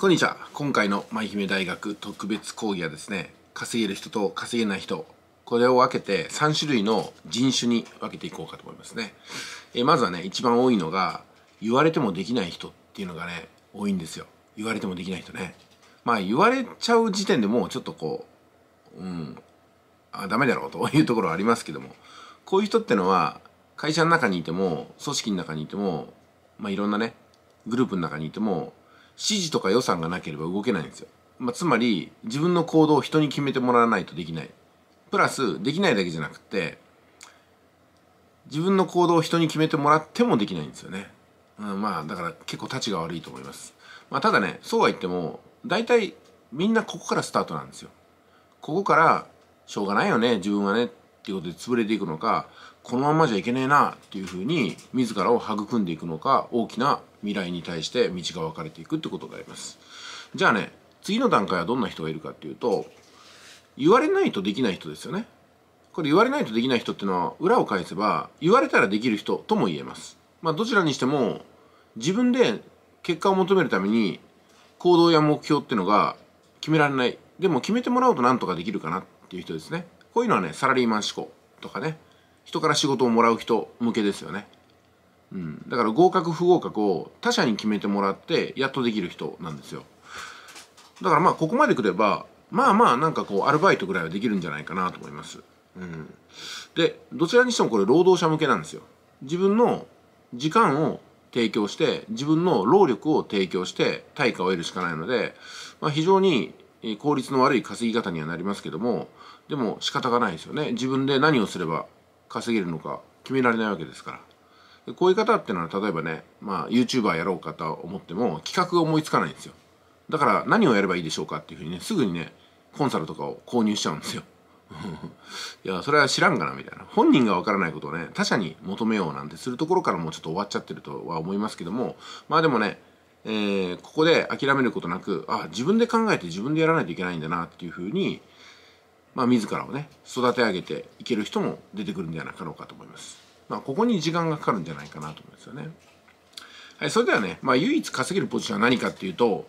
こんにちは。今回の舞姫大学特別講義はですね、稼げる人と稼げない人、これを分けて3種類の人種に分けていこうかと思いますね。えまずはね、一番多いのが、言われてもできない人っていうのがね、多いんですよ。言われてもできない人ね。まあ言われちゃう時点でもうちょっとこう、うん、あダメだろうというところはありますけども、こういう人ってのは、会社の中にいても、組織の中にいても、まあいろんなね、グループの中にいても、指示とか予算がなければ動けないんですよ。まあ、つまり、自分の行動を人に決めてもらわないとできない。プラス、できないだけじゃなくて、自分の行動を人に決めてもらってもできないんですよね。うん、まあ、だから結構立ちが悪いと思います。まあ、ただね、そうは言っても、大体みんなここからスタートなんですよ。ここから、しょうがないよね、自分はね、っていうことで潰れていくのかこのままじゃいけねえなっていうふうに自らを育んでいくのか大きな未来に対して道が分かれていくってことがありますじゃあね次の段階はどんな人がいるかっていうと言われないとできない人ですよねこれ言われないとできない人っていうのは裏を返せば言われたらできる人とも言えますまあどちらにしても自分で結果を求めるために行動や目標っていうのが決められないでも決めてもらうとなんとかできるかなっていう人ですねこういうのはね、サラリーマン志向とかね、人から仕事をもらう人向けですよね。うん。だから合格不合格を他者に決めてもらって、やっとできる人なんですよ。だからまあ、ここまで来れば、まあまあ、なんかこう、アルバイトぐらいはできるんじゃないかなと思います。うん。で、どちらにしてもこれ、労働者向けなんですよ。自分の時間を提供して、自分の労力を提供して、対価を得るしかないので、まあ、非常にえ効率の悪い稼ぎ方にはなりますけどもでも仕方がないですよね自分で何をすれば稼げるのか決められないわけですからこういう方ってのは例えばね、まあ、YouTuber やろうかと思っても企画が思いつかないんですよだから何をやればいいでしょうかっていうふうにねすぐにねコンサルとかを購入しちゃうんですよ いやそれは知らんがなみたいな本人がわからないことをね他者に求めようなんてするところからもうちょっと終わっちゃってるとは思いますけどもまあでもねえー、ここで諦めることなくあ自分で考えて自分でやらないといけないんだなっていうふうに、まあ、自らをね育て上げていける人も出てくるんではなかろうかと思います。まあ、ここに時間がかかるんじゃないかなと思うんですよね。はい、それではね、まあ、唯一稼げるポジションは何かっていうと、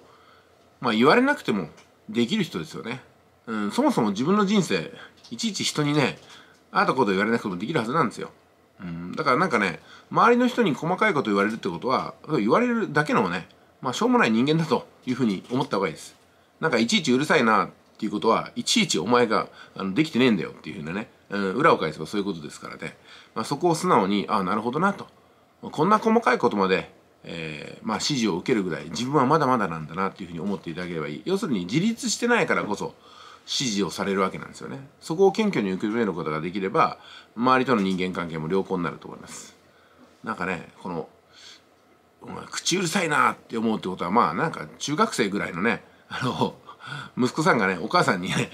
まあ、言われなくてもできる人ですよね。うん、そもそも自分の人生、いちいち人にね、あったこと言われなくてもできるはずなんですよ。うん、だからなんかね、周りの人に細かいこと言われるってことは、言われるだけのね、まあ、しょうもない人間だというふうに思った方がいいです。なんかいちいちうるさいなっていうことは、いちいちお前があのできてねえんだよっていうふうなね、うん、裏を返せばそういうことですからね。まあ、そこを素直に、ああ、なるほどなと。こんな細かいことまで、えー、まあ指示を受けるぐらい自分はまだまだなんだなっていうふうに思っていただければいい。要するに自立してないからこそ指示をされるわけなんですよね。そこを謙虚に受け止めることができれば、周りとの人間関係も良好になると思います。なんかね、このお前口うるさいなって思うってことはまあなんか中学生ぐらいのねあの息子さんがねお母さんにね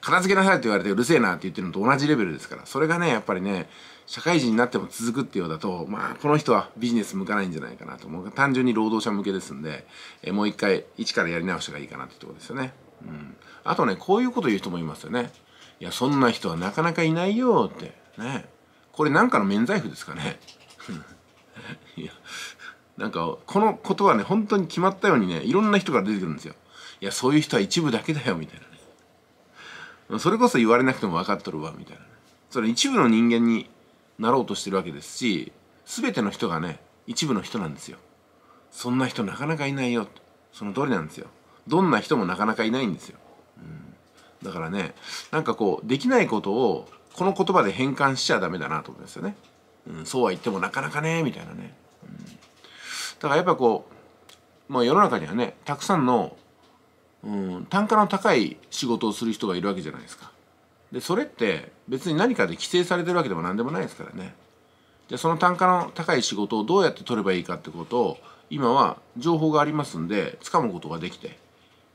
片付けなさいって言われてうるせえなって言ってるのと同じレベルですからそれがねやっぱりね社会人になっても続くってようだとまあこの人はビジネス向かないんじゃないかなと思う単純に労働者向けですんでえもう一回一からやり直したがいいかなってとこですよね、うん、あとねこういうこと言う人もいますよねいやそんな人はなかなかいないよってねこれなんかの免罪符ですかね いやなんかこのことはね本当に決まったようにねいろんな人から出てくるんですよいやそういう人は一部だけだよみたいなねそれこそ言われなくても分かっとるわみたいな、ね、それ一部の人間になろうとしてるわけですし全ての人がね一部の人なんですよそんな人なかなかいないよその通りなんですよどんな人もなかなかいないんですよ、うん、だからねなんかこうできないことをこの言葉で変換しちゃダメだなと思うんですよね、うん、そうは言ってもなかなかねみたいなねだからやっぱこう、まあ、世の中にはねたくさんの、うん、単価の高い仕事をする人がいるわけじゃないですか。でそれって別に何かで規制されてるわけでも何でもないですからね。でその単価の高い仕事をどうやって取ればいいかってことを今は情報がありますんで掴むことができて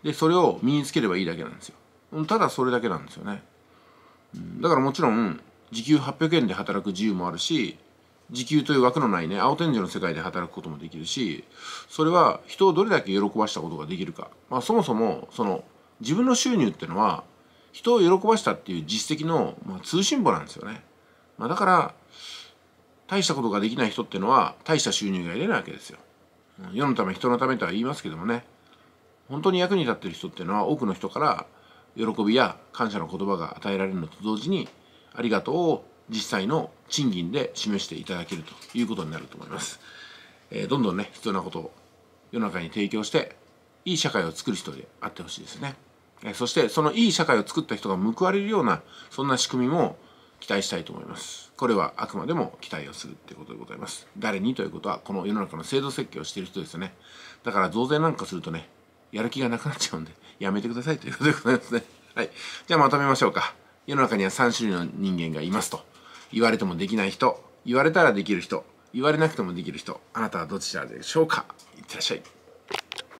でそれを身につければいいだけなんですよ。ただそれだけなんですよね。だからもちろん時給800円で働く自由もあるし時給という枠のないね青天井の世界で働くこともできるしそれは人をどれだけ喜ばしたことができるか、まあ、そもそもその自分の収入っていうのは人を喜ばしたっていう実績の、まあ、通信簿なんですよね、まあ、だから大したことができない人っていうのは大した収入が得れないわけですよ世のため人のためとは言いますけどもね本当に役に立ってる人っていうのは多くの人から喜びや感謝の言葉が与えられるのと同時にありがとうを実際の賃金で示していただけるということになると思います。えー、どんどんね、必要なことを世の中に提供して、いい社会を作る人であってほしいですね。えそして、そのいい社会を作った人が報われるような、そんな仕組みも期待したいと思います。これはあくまでも期待をするってことでございます。誰にということは、この世の中の制度設計をしている人ですよね。だから増税なんかするとね、やる気がなくなっちゃうんで、やめてくださいということでございますね。はい。じゃあまとめましょうか。世の中には3種類の人間がいますと。言われてもできない人言われたらできる人言われなくてもできる人あなたはどちらでしょうかいってらっしゃい